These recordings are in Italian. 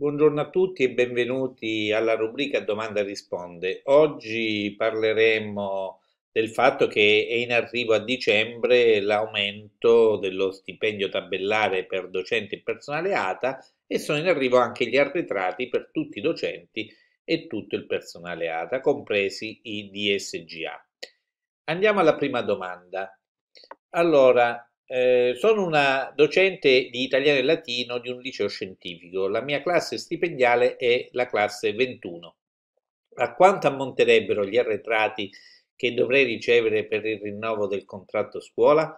Buongiorno a tutti e benvenuti alla rubrica Domanda risponde. Oggi parleremo del fatto che è in arrivo a dicembre l'aumento dello stipendio tabellare per docenti e personale ATA e sono in arrivo anche gli arretrati per tutti i docenti e tutto il personale ATA, compresi i DSGA. Andiamo alla prima domanda. Allora, eh, sono una docente di italiano e latino di un liceo scientifico. La mia classe stipendiale è la classe 21. A quanto ammonterebbero gli arretrati che dovrei ricevere per il rinnovo del contratto scuola?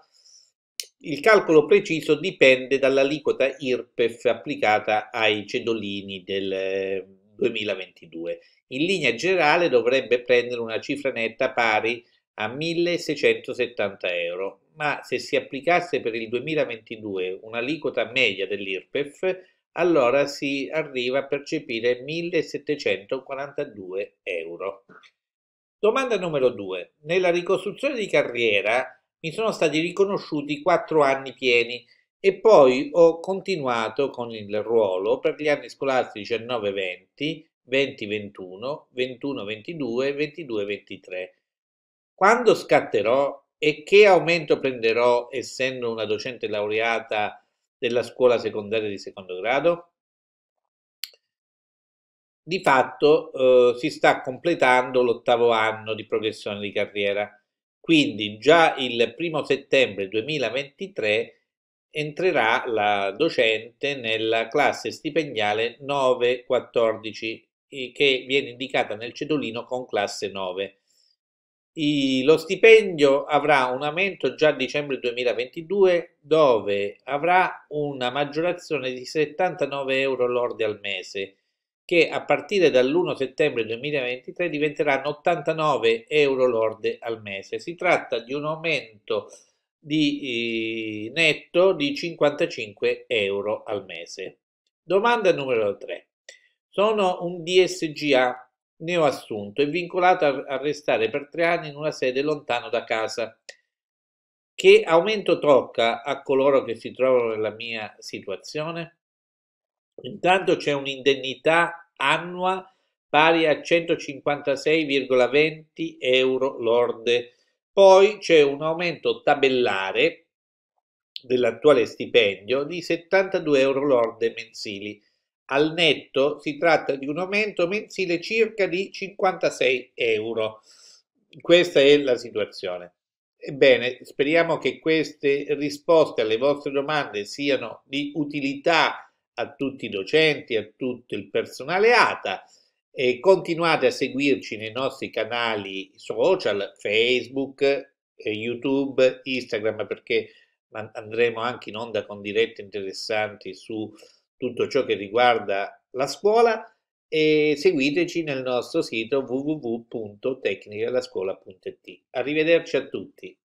Il calcolo preciso dipende dall'aliquota IRPEF applicata ai cedolini del 2022. Eh, In linea generale dovrebbe prendere una cifra netta pari a 1.670 euro, ma se si applicasse per il 2022 un'aliquota media dell'IRPEF, allora si arriva a percepire 1.742 euro. Domanda numero 2. Nella ricostruzione di carriera mi sono stati riconosciuti 4 anni pieni e poi ho continuato con il ruolo per gli anni scolastici 19-20, 20-21, 21-22, 22-23 quando scatterò e che aumento prenderò essendo una docente laureata della scuola secondaria di secondo grado? Di fatto eh, si sta completando l'ottavo anno di progressione di carriera, quindi già il primo settembre 2023 entrerà la docente nella classe stipendiale 9-14 eh, che viene indicata nel cedolino con classe 9 i, lo stipendio avrà un aumento già a dicembre 2022 dove avrà una maggiorazione di 79 euro lordi al mese che a partire dall'1 settembre 2023 diventeranno 89 euro lordi al mese. Si tratta di un aumento di, eh, netto di 55 euro al mese. Domanda numero 3. Sono un DSGA ne ho assunto, è vincolato a restare per tre anni in una sede lontano da casa. Che aumento tocca a coloro che si trovano nella mia situazione? Intanto c'è un'indennità annua pari a 156,20 euro lorde. Poi c'è un aumento tabellare dell'attuale stipendio di 72 euro lorde mensili. Al netto si tratta di un aumento mensile circa di 56 euro. Questa è la situazione. Ebbene, speriamo che queste risposte alle vostre domande siano di utilità a tutti i docenti, a tutto il personale ATA e continuate a seguirci nei nostri canali social, Facebook, eh, YouTube, Instagram perché andremo anche in onda con dirette interessanti su tutto ciò che riguarda la scuola e seguiteci nel nostro sito www.tecnicalascuola.it. Arrivederci a tutti.